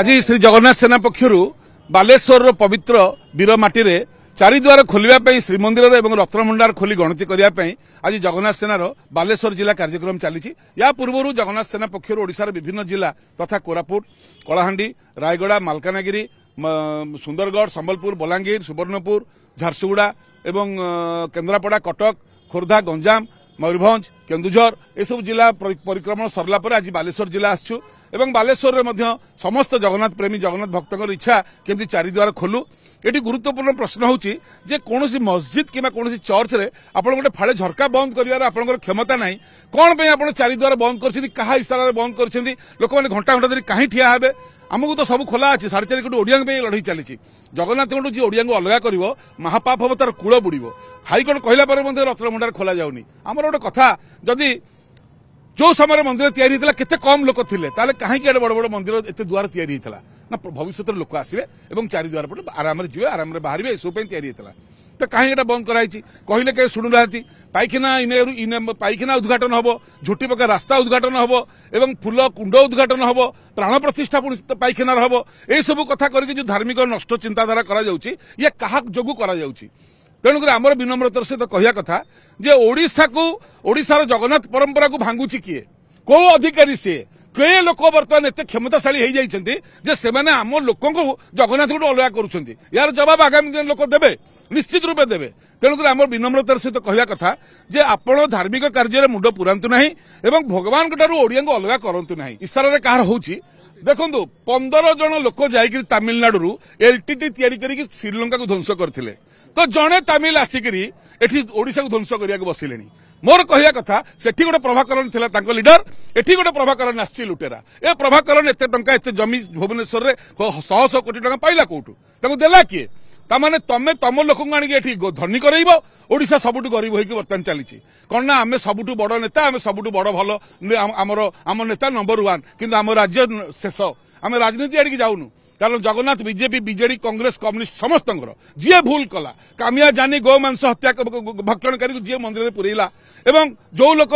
ଆଜି ଶ୍ରୀ ଜଗନ୍ନାଥ ସେନା ପକ୍ଷରୁ ବାଲେଶ୍ୱରର ପବିତ୍ର ବୀରମାଟିରେ ଚାରିଦ୍ୱାର ଖୋଲିବା ପାଇଁ ଶ୍ରୀମନ୍ଦିରର ଏବଂ ରତ୍ନଭଣ୍ଡାର ଖୋଲି ଗଣତି କରିବା ପାଇଁ ଆଜି ଜଗନ୍ନାଥ ସେନାର ବାଲେଶ୍ୱର ଜିଲ୍ଲା କାର୍ଯ୍ୟକ୍ରମ ଚାଲିଛି ଏହା ପୂର୍ବରୁ ଜଗନ୍ନାଥ ସେନା ପକ୍ଷରୁ ଓଡ଼ିଶାର ବିଭିନ୍ନ ଜିଲ୍ଲା ତଥା କୋରାପୁଟ କଳାହାଣ୍ଡି ରାୟଗଡ଼ା ମାଲକାନଗିରି ସୁନ୍ଦରଗଡ଼ ସମ୍ବଲପୁର ବଲାଙ୍ଗୀର ସୁବର୍ଣ୍ଣପୁର ଝାରସୁଗୁଡ଼ା ଏବଂ କେନ୍ଦ୍ରାପଡ଼ା କଟକ ଖୋର୍ଦ୍ଧା ଗଞ୍ଜାମ ମୟୂରଭଞ୍ଜ କେନ୍ଦୁଝର ଏସବୁ ଜିଲ୍ଲା ପରିକ୍ରମଣ ସରିଲା ପରେ ଆଜି ବାଲେଶ୍ୱର ଜିଲ୍ଲା ଆସିଛୁ ଏବଂ ବାଲେଶ୍ୱରରେ ମଧ୍ୟ ସମସ୍ତ ଜଗନ୍ନାଥ ପ୍ରେମୀ ଜଗନ୍ନାଥ ଭକ୍ତଙ୍କର ଇଚ୍ଛା କେମିତି ଚାରିଦ୍ୱାର ଖୋଲୁ ଏଠି ଗୁରୁତ୍ୱପୂର୍ଣ୍ଣ ପ୍ରଶ୍ନ ହେଉଛି ଯେ କୌଣସି ମସ୍ଜିଦ୍ କିମ୍ବା କୌଣସି ଚର୍ଚ୍ଚରେ ଆପଣ ଗୋଟେ ଫାଳେ ଝରକା ବନ୍ଦ କରିବାର ଆପଣଙ୍କର କ୍ଷମତା ନାହିଁ କ'ଣ ପାଇଁ ଆପଣ ଚାରିଦ୍ୱାର ବନ୍ଦ କରିଛନ୍ତି କାହା ଇସାରାରେ ବନ୍ଦ କରିଛନ୍ତି ଲୋକମାନେ ଘଣ୍ଟା ଘଣ୍ଟା ଧରି କାହିଁ ଠିଆ ହେବେ ଆମକୁ ତ ସବୁ ଖୋଲା ଅଛି ସାଢ଼େ ଚାରି କୋଟି ଓଡ଼ିଆଙ୍କ ପାଇଁ ଲଢ଼େଇ ଚାଲିଛି ଜଗନ୍ନାଥଙ୍କଠୁ ଯିଏ ଓଡ଼ିଆଙ୍କୁ ଅଲଗା କରିବ ମହାପାପ ହେବ ତାର କୂଳ ବୁଡ଼ିବ ହାଇକୋର୍ଟ କହିଲା ପରେ ମଧ୍ୟ ରତ୍ନଭଣ୍ଡାର ଖୋଲାଯାଉନି ଆମର ଗୋଟେ କଥା ଯଦି ଯେଉଁ ସମୟରେ ମନ୍ଦିର ତିଆରି ହୋଇଥିଲା କେତେ କମ୍ ଲୋକ ଥିଲେ ତାହେଲେ କାହିଁକି ଏଡ଼େ ବଡ଼ ବଡ଼ ମନ୍ଦିର ଏତେ ଦ୍ୱାର ତିଆରି ହୋଇଥିଲା ନା ଭବିଷ୍ୟତରେ ଲୋକ ଆସିବେ ଏବଂ ଚାରି ଦ୍ୱାର ପଟେ ଆରାମରେ ଯିବେ ଆରାମରେ ବାହାରିବେ ଏସବୁ ପାଇଁ ତିଆରି ହୋଇଥିଲା ତ କାହିଁକି ଏଇଟା ବନ୍ଦ କରାଯାଇଛି କହିଲେ କେହି ଶୁଣୁନାହାନ୍ତି ପାଇଖାନା ପାଇଖାନା ଉଦ୍ଘାଟନ ହେବ ଝୋଟି ପକା ରାସ୍ତା ଉଦ୍ଘାଟନ ହେବ ଏବଂ ଫୁଲ କୁଣ୍ଡ ଉଦ୍ଘାଟନ ହେବ ପ୍ରାଣ ପ୍ରତିଷ୍ଠା ପୁଣି ପାଇଖାନାର ହେବ ଏସବୁ କଥା କରିକି ଯେଉଁ ଧାର୍ମିକ ନଷ୍ଟ ଚିନ୍ତାଧାରା କରାଯାଉଛି ଇଏ କାହା ଯୋଗୁଁ କରାଯାଉଛି ତେଣୁକରି ଆମର ବିନମ୍ରତାର ସହିତ କହିବା କଥା ଯେ ଓଡ଼ିଶାକୁ ଓଡ଼ିଶାର ଜଗନ୍ନାଥ ପରମ୍ପରାକୁ ଭାଙ୍ଗୁଛି କିଏ କେଉଁ ଅଧିକାରୀ ସିଏ କେ ଲୋକ ବର୍ତ୍ତମାନ ଏତେ କ୍ଷମତାଶାଳୀ ହେଇଯାଇଛନ୍ତି ଯେ ସେମାନେ ଆମ ଲୋକଙ୍କୁ ଜଗନ୍ନାଥଙ୍କଠୁ ଅଲଗା କରୁଛନ୍ତି ଏହାର ଜବାବ ଆଗାମୀ ଦିନ ଲୋକ ଦେବେ ନିଶ୍ଚିତ ରୂପେ ଦେବେ ତେଣୁକରି ଆମର ବିନମ୍ରତାର ସହିତ କହିବା କଥା ଯେ ଆପଣ ଧାର୍ମିକ କାର୍ଯ୍ୟରେ ମୁଣ୍ଡ ପୁରାନ୍ତୁ ନାହିଁ ଏବଂ ଭଗବାନଙ୍କଠାରୁ ଓଡ଼ିଆଙ୍କୁ ଅଲଗା କରନ୍ତୁ ନାହିଁ ଇସାରାରେ କାହାର ହେଉଛି ଦେଖନ୍ତୁ ପନ୍ଦର ଜଣ ଲୋକ ଯାଇକରି ତାମିଲନାଡୁରୁ ଏଲ୍ଟିଟି ତିଆରି କରିକି ଶ୍ରୀଲଙ୍କାକୁ ଧ୍ୱଂସ କରିଥିଲେ ତ ଜଣେ ତାମିଲ ଆସିକରି ଏଠି ଓଡ଼ିଶାକୁ ଧ୍ୱଂସ କରିବାକୁ ବସିଲେଣି ମୋର କହିବା କଥା ସେଠି ଗୋଟେ ପ୍ରଭାକରଣ ଥିଲା ତାଙ୍କ ଲିଡର ଏଠି ଗୋଟେ ପ୍ରଭାକରଣ ଆସିଛି ଲୁଟେରା ଏ ପ୍ରଭାକରଣ ଏତେ ଟଙ୍କା ଏତେ ଜମି ଭୁବନେଶ୍ୱରରେ ଶହ ଶହ କୋଟି ଟଙ୍କା ପାଇଲା କୋଉଠୁ ତାକୁ ଦେଲା କିଏ ତାମାନେ ତମେ ତମ ଲୋକଙ୍କୁ ଆଣିକି ଏଠି ଧନୀ କରେଇବ ଓଡ଼ିଶା ସବୁଠୁ ଗରିବ ହୋଇକି ବର୍ତ୍ତମାନ ଚାଲିଛି କ'ଣ ନା ଆମେ ସବୁଠୁ ବଡ଼ ନେତା ଆମେ ସବୁଠୁ ବଡ଼ ଭଲ ଆମର ଆମ ନେତା ନମ୍ବର ୱାନ୍ କିନ୍ତୁ ଆମ ରାଜ୍ୟ ଶେଷ আমি রাজনীতি আরকি যাওনু কারণ Jagannath BJP BJD Congress communist সমস্ত গরো জিয়ে ভুল কলা কামিয়া জানি গো মাংস হত্যাক ভক্তন করি জিয়ে মন্দিরে পুরেলা এবং জো লোক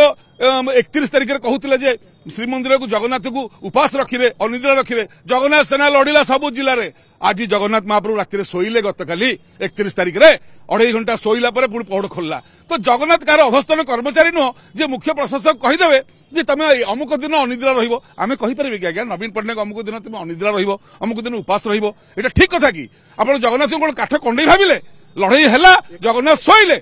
31 তারিখ রে কহু তলে যে শ্রী মন্দিরକୁ জগন্নাথକୁ উপাস রাখিবে অনিদ্রা রাখিবে জগন্নাথ সেনা লড়িলা সবু জিলা রে আজি জগন্নাথ মাহপুর রাতিরে सोইলে গত খালি 31 তারিখ রে 1.5 ঘন্টা सोইলা পরে পুর পড়ো খোললা তো জগন্নাথ কার অগস্থন কর্মচারী নো যে মুখ্য প্রশাসক কই দেবে যে তমে অমুক দিন অনিদ্রা রইব আমি কই পারবি কে নবীন পর্ণে কম ଦିନ ତୁମେ ଅନିଦ୍ରା ରହିବ ଅମୁକ ଦିନ ଉପାସ ରହିବ ଏଇଟା ଠିକ୍ କଥା କି ଆପଣ ଜଗନ୍ନାଥଙ୍କୁ କ'ଣ କାଠ କଣ୍ଡେଇ ଭାବିଲେ ଲଢ଼େଇ ହେଲା ଜଗନ୍ନାଥ ଶୋଇଲେ